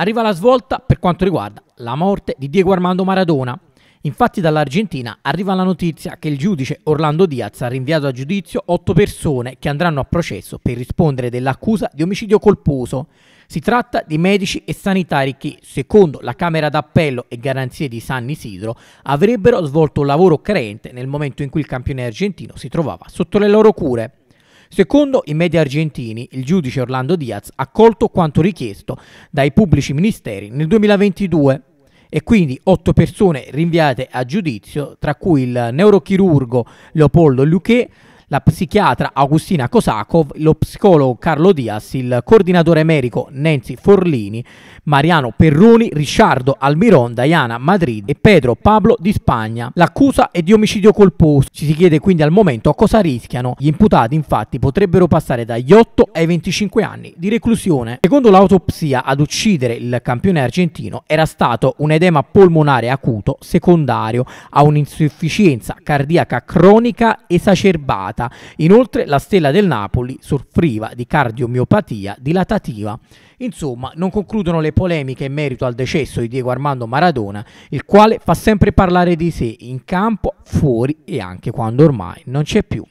Arriva la svolta per quanto riguarda la morte di Diego Armando Maradona. Infatti dall'Argentina arriva la notizia che il giudice Orlando Diaz ha rinviato a giudizio otto persone che andranno a processo per rispondere dell'accusa di omicidio colposo. Si tratta di medici e sanitari che, secondo la Camera d'Appello e Garanzie di San Isidro, avrebbero svolto un lavoro carente nel momento in cui il campione argentino si trovava sotto le loro cure. Secondo i media argentini, il giudice Orlando Diaz ha colto quanto richiesto dai pubblici ministeri nel 2022 e quindi otto persone rinviate a giudizio, tra cui il neurochirurgo Leopoldo Luquet, la psichiatra Agustina Kosakov, lo psicologo Carlo Dias, il coordinatore medico Nancy Forlini, Mariano Perroni, Ricciardo Almiron, Diana Madrid e Pedro Pablo di Spagna. L'accusa è di omicidio colposo. Ci si chiede quindi al momento a cosa rischiano. Gli imputati infatti potrebbero passare dagli 8 ai 25 anni di reclusione. Secondo l'autopsia ad uccidere il campione argentino era stato un edema polmonare acuto secondario a un'insufficienza cardiaca cronica esacerbata serata. Inoltre la stella del Napoli soffriva di cardiomiopatia dilatativa. Insomma, non concludono le polemiche in merito al decesso di Diego Armando Maradona, il quale fa sempre parlare di sé in campo, fuori e anche quando ormai non c'è più.